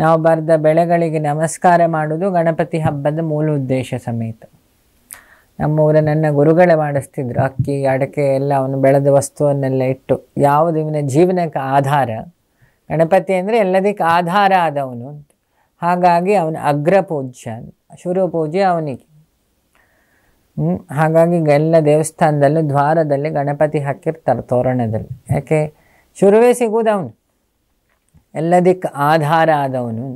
ನಾವು ಬರೆದ ಬೆಳೆಗಳಿಗೆ ನಮಸ್ಕಾರ ಮಾಡುವುದು ಗಣಪತಿ ಹಬ್ಬದ ಮೂಲ ಉದ್ದೇಶ ಸಮೇತ ನಮ್ಮೂರ ನನ್ನ ಗುರುಗಳೇ ಮಾಡಿಸ್ತಿದ್ರು ಅಕ್ಕಿ ಅಡಕೆ ಎಲ್ಲ ಅವನು ಬೆಳೆದ ವಸ್ತುವನ್ನೆಲ್ಲ ಇಟ್ಟು ಯಾವುದು ಇವನ ಜೀವನಕ್ಕೆ ಆಧಾರ ಗಣಪತಿ ಅಂದರೆ ಎಲ್ಲದಕ್ಕೆ ಆಧಾರ ಆದವನು ಹಾಗಾಗಿ ಅವನು ಅಗ್ರ ಪೂಜ್ಯ ಶುರು ಪೂಜೆ ಅವನಿಗೆ ಹಾಗಾಗಿ ಎಲ್ಲ ದೇವಸ್ಥಾನದಲ್ಲೂ ದ್ವಾರದಲ್ಲಿ ಗಣಪತಿ ಹಾಕಿರ್ತಾರೆ ತೋರಣದಲ್ಲಿ ಯಾಕೆ ಶುರುವೇ ಸಿಗುವುದು ಅವನು ಎಲ್ಲದಕ್ಕೆ ಆಧಾರ ಆದವನು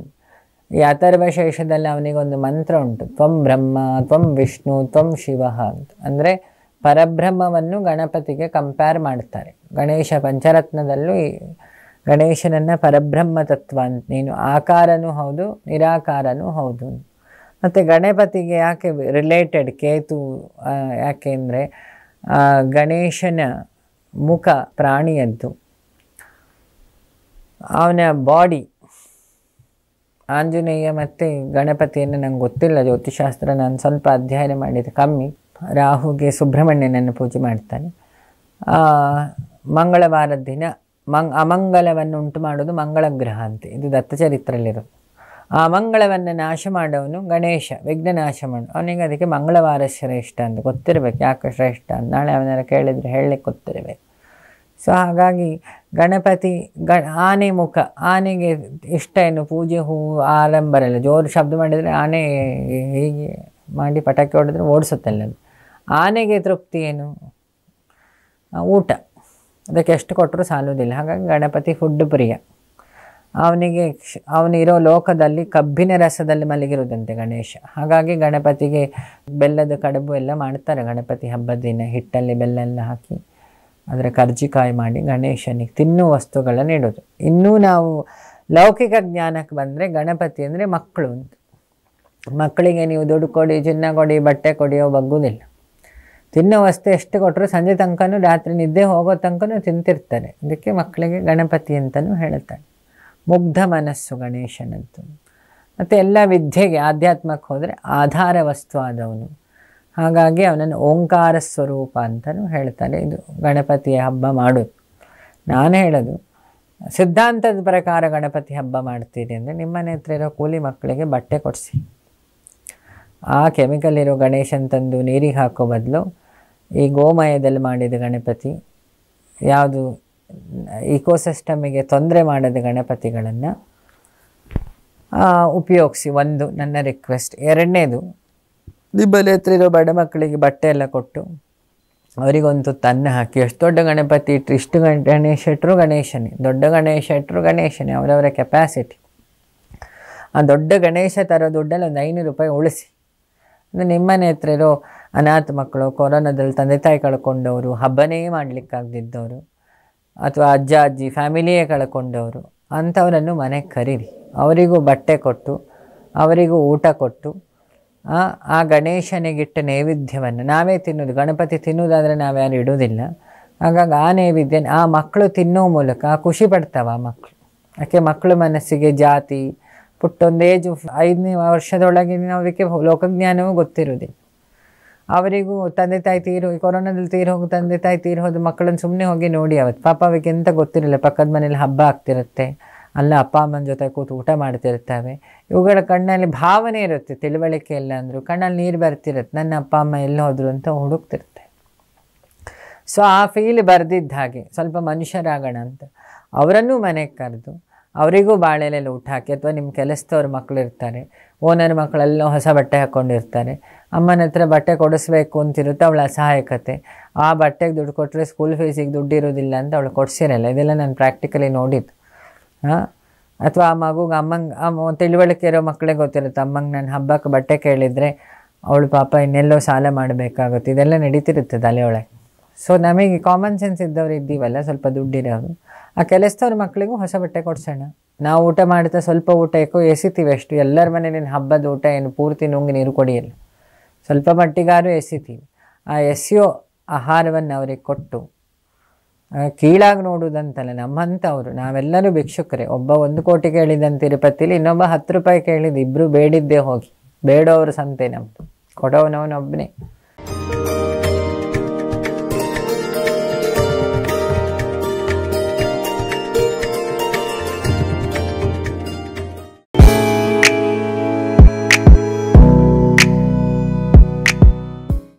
ಈ ಅಥರ್ವಶೇಷದಲ್ಲಿ ಅವನಿಗೊಂದು ಮಂತ್ರ ಉಂಟು ತ್ವಂ ಬ್ರಹ್ಮ ತ್ವಂ ವಿಷ್ಣು ತ್ವಂ ಶಿವ ಅಂತ ಅಂದರೆ ಪರಬ್ರಹ್ಮವನ್ನು ಗಣಪತಿಗೆ ಕಂಪೇರ್ ಮಾಡ್ತಾರೆ ಗಣೇಶ ಪಂಚರತ್ನದಲ್ಲೂ ಗಣೇಶನನ್ನು ಪರಬ್ರಹ್ಮ ತತ್ವ ಅಂತ ನೀನು ಆಕಾರನೂ ಹೌದು ನಿರಾಕಾರನೂ ಹೌದು ಮತ್ತು ಗಣಪತಿಗೆ ಯಾಕೆ ರಿಲೇಟೆಡ್ ಕೇತು ಯಾಕೆ ಅಂದರೆ ಗಣೇಶನ ಮುಖ ಪ್ರಾಣಿಯದ್ದು ಅವನ ಬಾಡಿ ಆಂಜನೇಯ ಮತ್ತು ಗಣಪತಿಯನ್ನು ನಂಗೆ ಗೊತ್ತಿಲ್ಲ ಜ್ಯೋತಿಷಾಸ್ತ್ರ ನಾನು ಸ್ವಲ್ಪ ಅಧ್ಯಯನ ಮಾಡಿದೆ ಕಮ್ಮಿ ರಾಹುಗೆ ಸುಬ್ರಹ್ಮಣ್ಯನನ್ನು ಪೂಜೆ ಮಾಡ್ತಾನೆ ಮಂಗಳವಾರ ದಿನ ಮಂಗ್ ಅಮಂಗಲವನ್ನು ಉಂಟು ಮಾಡೋದು ಮಂಗಳ ಗ್ರಹ ಅಂತೆ ಇದು ದತ್ತಚರಿತ್ರಲ್ಲಿರೋದು ಆ ಮಂಗಳವನ್ನು ನಾಶ ಮಾಡೋವನು ಗಣೇಶ ವಿಘ್ನ ನಾಶ ಮಾಡು ಅವನಿಗೆ ಅದಕ್ಕೆ ಮಂಗಳವಾರ ಶ್ರೇಷ್ಠ ಅಂತ ಗೊತ್ತಿರಬೇಕು ಯಾಕೆ ಶ್ರೇಷ್ಠ ಅಂತ ನಾಳೆ ಅವನನ್ನು ಕೇಳಿದರೆ ಹೇಳಲಿಕ್ಕೆ ಗೊತ್ತಿರಬೇಕು ಸೊ ಹಾಗಾಗಿ ಗಣಪತಿ ಗ ಆನೆ ಮುಖ ಆನೆಗೆ ಇಷ್ಟ ಏನು ಪೂಜೆ ಹೂವು ಆಲಂಬರಲ್ಲ ಜೋರು ಶಬ್ದ ಮಾಡಿದರೆ ಆನೆ ಹೀಗೆ ಮಾಡಿ ಪಟಾಕಿ ಹೊಡೆದ್ರೆ ಓಡಿಸುತ್ತಲ್ಲ ಅದು ಆನೆಗೆ ತೃಪ್ತಿ ಏನು ಊಟ ಅದಕ್ಕೆ ಎಷ್ಟು ಕೊಟ್ಟರೂ ಸಾಲುವುದಿಲ್ಲ ಹಾಗಾಗಿ ಗಣಪತಿ ಫುಡ್ ಪ್ರಿಯ ಅವನಿಗೆ ಅವನಿರೋ ಲೋಕದಲ್ಲಿ ಕಬ್ಬಿನ ರಸದಲ್ಲಿ ಮಲಗಿರುವುದಂತೆ ಗಣೇಶ ಹಾಗಾಗಿ ಗಣಪತಿಗೆ ಬೆಲ್ಲದ ಕಡುಬು ಎಲ್ಲ ಮಾಡ್ತಾರೆ ಗಣಪತಿ ಹಬ್ಬದ ದಿನ ಹಿಟ್ಟಲ್ಲಿ ಬೆಲ್ಲ ಎಲ್ಲ ಹಾಕಿ ಅಂದರೆ ಕರ್ಜಿಕಾಯಿ ಮಾಡಿ ಗಣೇಶನಿಗೆ ತಿನ್ನುವ ವಸ್ತುಗಳನ್ನು ಇಡೋದು ಇನ್ನೂ ನಾವು ಲೌಕಿಕ ಜ್ಞಾನಕ್ಕೆ ಬಂದರೆ ಗಣಪತಿ ಅಂದರೆ ಮಕ್ಕಳು ಅಂತ ಮಕ್ಕಳಿಗೆ ನೀವು ದುಡ್ಡು ಕೊಡಿ ಚಿನ್ನ ಕೊಡಿ ಬಟ್ಟೆ ಕೊಡಿಯೋ ಬಗ್ಗುವುದಿಲ್ಲ ತಿನ್ನೋ ವಸ್ತು ಎಷ್ಟು ಕೊಟ್ಟರು ಸಂಜೆ ತನಕನೂ ರಾತ್ರಿ ನಿದ್ದೆ ಹೋಗೋ ತನಕನೂ ತಿಂತಿರ್ತಾರೆ ಅದಕ್ಕೆ ಮಕ್ಕಳಿಗೆ ಗಣಪತಿ ಅಂತಲೂ ಹೇಳ್ತಾರೆ ಮುಗ್ಧ ಮನಸ್ಸು ಗಣೇಶನಂತು ಮತ್ತು ಎಲ್ಲ ವಿದ್ಯೆಗೆ ಆಧ್ಯಾತ್ಮಕ್ಕೆ ಹೋದರೆ ಆಧಾರ ವಸ್ತು ಆದವನು ಹಾಗಾಗಿ ಅವನನ್ನು ಓಂಕಾರ ಸ್ವರೂಪ ಅಂತಲೂ ಹೇಳ್ತಾರೆ ಇದು ಗಣಪತಿಯ ಹಬ್ಬ ಮಾಡೋದು ನಾನು ಹೇಳೋದು ಸಿದ್ಧಾಂತದ ಪ್ರಕಾರ ಗಣಪತಿ ಹಬ್ಬ ಮಾಡ್ತೀರಿ ಅಂದರೆ ನಿಮ್ಮನೆ ಹತ್ರ ಇರೋ ಕೂಲಿ ಮಕ್ಕಳಿಗೆ ಬಟ್ಟೆ ಕೊಡಿಸಿ ಆ ಕೆಮಿಕಲ್ ಇರೋ ಗಣೇಶನ ತಂದು ನೀರಿಗೆ ಹಾಕೋ ಬದಲು ಈ ಗೋಮಯದಲ್ಲಿ ಮಾಡಿದ ಗಣಪತಿ ಯಾವುದು ಇಕೋಸಿಸ್ಟಮಿಗೆ ತೊಂದರೆ ಮಾಡದ ಗಣಪತಿಗಳನ್ನು ಉಪಯೋಗಿಸಿ ಒಂದು ನನ್ನ ರಿಕ್ವೆಸ್ಟ್ ಎರಡನೇದು ನಿಮ್ಮಲ್ಲಿ ಹತ್ರ ಇರೋ ಬಡ ಮಕ್ಕಳಿಗೆ ಬಟ್ಟೆ ಎಲ್ಲ ಕೊಟ್ಟು ಅವರಿಗೊಂದು ತನ್ನ ಹಾಕಿ ಎಷ್ಟು ದೊಡ್ಡ ಗಣಪತಿ ಇಟ್ಟರು ಇಷ್ಟು ಗಣೇಶ ಇಟ್ಟರು ಗಣೇಶನೇ ದೊಡ್ಡ ಗಣೇಶ ಇಟ್ಟರು ಗಣೇಶನೇ ಅವರವರ ಕೆಪಾಸಿಟಿ ಆ ದೊಡ್ಡ ಗಣೇಶ ತರೋ ದುಡ್ಡಲ್ಲಿ ಒಂದು ಐನೂರು ರೂಪಾಯಿ ಉಳಿಸಿ ಅಂದರೆ ನಿಮ್ಮನೆ ಹತ್ರ ಇರೋ ಅನಾಥ ಮಕ್ಕಳು ಕೊರೋನಾದಲ್ಲಿ ತಂದೆ ತಾಯಿ ಕಳ್ಕೊಂಡವರು ಹಬ್ಬನೇ ಮಾಡಲಿಕ್ಕಾಗದಿದ್ದವರು ಅಥವಾ ಅಜ್ಜ ಅಜ್ಜಿ ಫ್ಯಾಮಿಲಿಯೇ ಕಳ್ಕೊಂಡವರು ಅಂಥವರನ್ನು ಮನೆಗೆ ಕರೀರಿ ಅವರಿಗೂ ಬಟ್ಟೆ ಕೊಟ್ಟು ಅವರಿಗೂ ಊಟ ಕೊಟ್ಟು ಆ ಗಣೇಶನಿಗಿಟ್ಟ ನೈವೇದ್ಯವನ್ನು ನಾವೇ ತಿನ್ನೋದು ಗಣಪತಿ ತಿನ್ನೋದಾದರೆ ನಾವ್ಯಾರು ಇಡುವುದಿಲ್ಲ ಹಾಗಾಗಿ ಆ ನೈವೇದ್ಯ ಆ ಮಕ್ಕಳು ತಿನ್ನೋ ಮೂಲಕ ಖುಷಿ ಪಡ್ತಾವ ಆ ಮಕ್ಕಳು ಯಾಕೆ ಮಕ್ಕಳು ಮನಸ್ಸಿಗೆ ಜಾತಿ ಪುಟ್ಟೊಂದು ಏಜು ಐದನೇ ವರ್ಷದೊಳಗಿನ ಅವರಿಗೆ ಲೋಕಜ್ಞಾನವೂ ಗೊತ್ತಿರೋದಿಲ್ಲ ಅವರಿಗೂ ತಂದೆ ತಾಯಿ ತೀರು ಕೊರೋನಾದಲ್ಲಿ ತೀರು ಹೋಗಿ ತಂದೆ ತಾಯಿ ತೀರು ಹೋದ ಮಕ್ಕಳನ್ನು ಸುಮ್ಮನೆ ಹೋಗಿ ನೋಡಿ ಅವತ್ತು ಪಾಪ ಅವಕ್ಕೆ ಎಂತ ಗೊತ್ತಿರಲಿಲ್ಲ ಪಕ್ಕದ ಮನೇಲಿ ಹಬ್ಬ ಆಗ್ತಿರುತ್ತೆ ಅಲ್ಲ ಅಪ್ಪ ಅಮ್ಮನ ಜೊತೆ ಕೂತು ಊಟ ಮಾಡ್ತಿರ್ತವೆ ಇವುಗಳ ಕಣ್ಣಲ್ಲಿ ಭಾವನೆ ಇರುತ್ತೆ ತಿಳುವಳಿಕೆ ಇಲ್ಲ ಅಂದರು ಕಣ್ಣಲ್ಲಿ ನೀರು ಬರ್ತಿರುತ್ತೆ ನನ್ನ ಅಪ್ಪ ಅಮ್ಮ ಎಲ್ಲಿ ಹೋದರು ಅಂತ ಹುಡುಕ್ತಿರ್ತೆ ಸೊ ಆ ಫೀಲ್ ಬರೆದಿದ್ದ ಹಾಗೆ ಸ್ವಲ್ಪ ಮನುಷ್ಯರಾಗೋಣ ಅಂತ ಅವರನ್ನೂ ಮನೆಗೆ ಕರೆದು ಅವರಿಗೂ ಬಾಳೆಲೆಲ್ಲ ಊಟ ಹಾಕಿ ಅಥವಾ ನಿಮ್ಮ ಕೆಲಸದವ್ರ ಮಕ್ಕಳು ಇರ್ತಾರೆ ಓನರ್ ಮಕ್ಕಳೆಲ್ಲ ಹೊಸ ಬಟ್ಟೆ ಹಾಕ್ಕೊಂಡಿರ್ತಾರೆ ಅಮ್ಮನ ಹತ್ರ ಬಟ್ಟೆ ಕೊಡಿಸ್ಬೇಕು ಅಂತಿರುತ್ತೆ ಅವಳ ಅಸಹಾಯಕತೆ ಆ ಬಟ್ಟೆಗೆ ದುಡ್ಡು ಕೊಟ್ಟರೆ ಸ್ಕೂಲ್ ಫೀಸಿಗೆ ದುಡ್ಡು ಇರೋದಿಲ್ಲ ಅಂತ ಅವಳು ಕೊಡಿಸಿರಲ್ಲ ಇದೆಲ್ಲ ನಾನು ಪ್ರಾಕ್ಟಿಕಲಿ ನೋಡಿದ್ದು ಅಥವಾ ಆ ಮಗುಗೆ ಅಮ್ಮಂಗೆ ಅಮ್ಮ ತಿಳುವಳಿಕೆ ಇರೋ ಮಕ್ಕಳೇ ಗೊತ್ತಿರುತ್ತೆ ಅಮ್ಮಂಗೆ ನಾನು ಹಬ್ಬಕ್ಕೆ ಬಟ್ಟೆ ಕೇಳಿದರೆ ಅವಳು ಪಾಪ ಇನ್ನೆಲ್ಲೋ ಸಾಲ ಮಾಡಬೇಕಾಗುತ್ತೆ ಇದೆಲ್ಲ ನಡೀತಿರುತ್ತೆ ತಲೆಯೊಳಗೆ ಸೊ ನಮಗೆ ಕಾಮನ್ ಸೆನ್ಸ್ ಇದ್ದವ್ರು ಇದ್ದೀವಲ್ಲ ಸ್ವಲ್ಪ ದುಡ್ಡಿರೋರು ಆ ಕೆಲಸದವ್ರ ಮಕ್ಕಳಿಗೂ ಹೊಸ ಬಟ್ಟೆ ಕೊಡ್ಸೋಣ ನಾವು ಊಟ ಮಾಡ್ತಾ ಸ್ವಲ್ಪ ಊಟ ಏಕೋ ಎಸಿತೀವಿ ಅಷ್ಟು ಎಲ್ಲರ ಮನೆ ನಿನ್ನ ಹಬ್ಬದ ಊಟ ಏನು ಪೂರ್ತಿ ನುಂಗಿ ನೀರು ಕೊಡಿಯಲ್ಲ ಸ್ವಲ್ಪ ಮಟ್ಟಿಗಾರು ಎಸಿತೀವಿ ಆ ಎಸಿಯೋ ಆಹಾರವನ್ನು ಅವರಿಗೆ ಕೊಟ್ಟು ಕೀಳಾಗಿ ನೋಡುವುದಂತಲ್ಲ ನಮ್ಮಂಥವ್ರು ನಾವೆಲ್ಲರೂ ಭಿಕ್ಷುಕರೇ ಒಬ್ಬ ಒಂದು ಕೋಟಿ ಕೇಳಿದಂತ ತಿರುಪತಿಲಿ ಇನ್ನೊಬ್ಬ ಹತ್ತು ರೂಪಾಯಿ ಕೇಳಿದ್ದು ಇಬ್ರು ಬೇಡಿದ್ದೇ ಹೋಗಿ ಬೇಡೋವ್ರ ಸಂತೆ ನಮ್ಮದು ಕೊಡೋನವನೊಬ್ಬನೇ